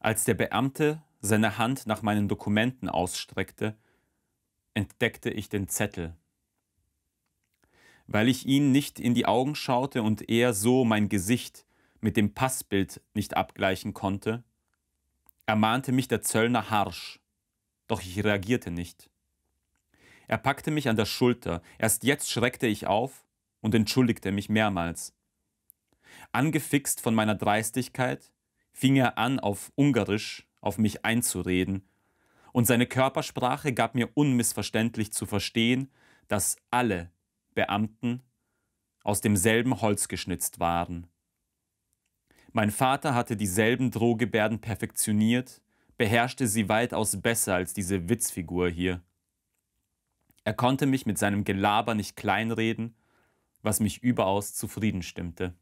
Als der Beamte seine Hand nach meinen Dokumenten ausstreckte, entdeckte ich den Zettel. Weil ich ihn nicht in die Augen schaute und er so mein Gesicht mit dem Passbild nicht abgleichen konnte, ermahnte mich der Zöllner harsch, doch ich reagierte nicht. Er packte mich an der Schulter, erst jetzt schreckte ich auf und entschuldigte mich mehrmals. Angefixt von meiner Dreistigkeit fing er an, auf Ungarisch auf mich einzureden, und seine Körpersprache gab mir unmissverständlich zu verstehen, dass alle Beamten aus demselben Holz geschnitzt waren. Mein Vater hatte dieselben Drohgebärden perfektioniert, beherrschte sie weitaus besser als diese Witzfigur hier. Er konnte mich mit seinem Gelaber nicht kleinreden, was mich überaus zufrieden stimmte.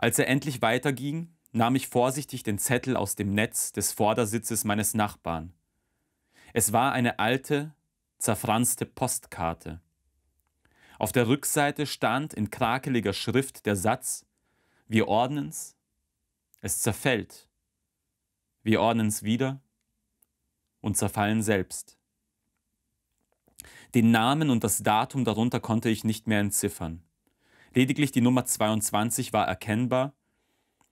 Als er endlich weiterging, nahm ich vorsichtig den Zettel aus dem Netz des Vordersitzes meines Nachbarn. Es war eine alte, zerfranste Postkarte. Auf der Rückseite stand in krakeliger Schrift der Satz Wir ordnen's, es zerfällt, wir ordnen's wieder und zerfallen selbst. Den Namen und das Datum darunter konnte ich nicht mehr entziffern. Lediglich die Nummer 22 war erkennbar.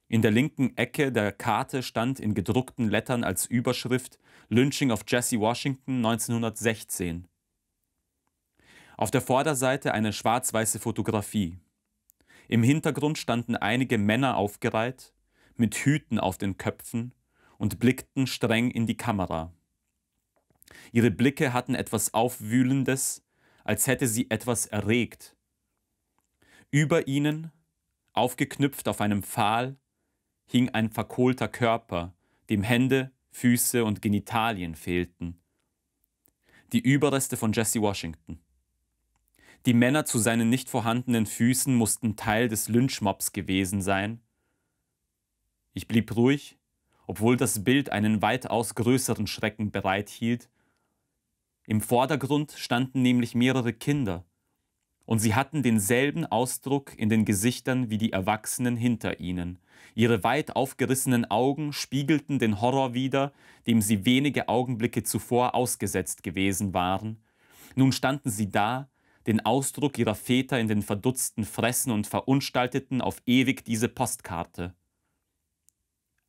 In der linken Ecke der Karte stand in gedruckten Lettern als Überschrift Lynching of Jesse Washington 1916. Auf der Vorderseite eine schwarz-weiße Fotografie. Im Hintergrund standen einige Männer aufgereiht, mit Hüten auf den Köpfen und blickten streng in die Kamera. Ihre Blicke hatten etwas Aufwühlendes, als hätte sie etwas erregt, über ihnen, aufgeknüpft auf einem Pfahl, hing ein verkohlter Körper, dem Hände, Füße und Genitalien fehlten. Die Überreste von Jesse Washington. Die Männer zu seinen nicht vorhandenen Füßen mussten Teil des Lynchmobs gewesen sein. Ich blieb ruhig, obwohl das Bild einen weitaus größeren Schrecken bereithielt. Im Vordergrund standen nämlich mehrere Kinder, und sie hatten denselben Ausdruck in den Gesichtern wie die Erwachsenen hinter ihnen. Ihre weit aufgerissenen Augen spiegelten den Horror wider, dem sie wenige Augenblicke zuvor ausgesetzt gewesen waren. Nun standen sie da, den Ausdruck ihrer Väter in den verdutzten Fressen und verunstalteten auf ewig diese Postkarte.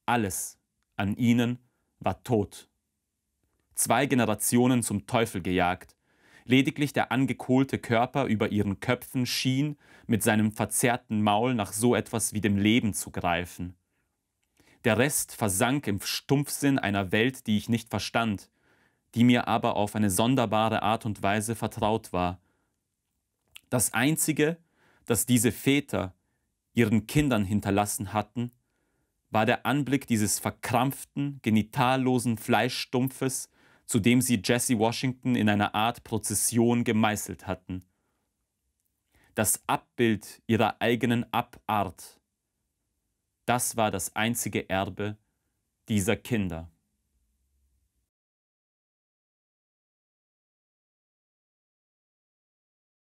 Alles an ihnen war tot. Zwei Generationen zum Teufel gejagt, Lediglich der angekohlte Körper über ihren Köpfen schien mit seinem verzerrten Maul nach so etwas wie dem Leben zu greifen. Der Rest versank im Stumpfsinn einer Welt, die ich nicht verstand, die mir aber auf eine sonderbare Art und Weise vertraut war. Das Einzige, das diese Väter ihren Kindern hinterlassen hatten, war der Anblick dieses verkrampften, genitallosen Fleischstumpfes, zu dem sie Jesse Washington in einer Art Prozession gemeißelt hatten. Das Abbild ihrer eigenen Abart. Das war das einzige Erbe dieser Kinder.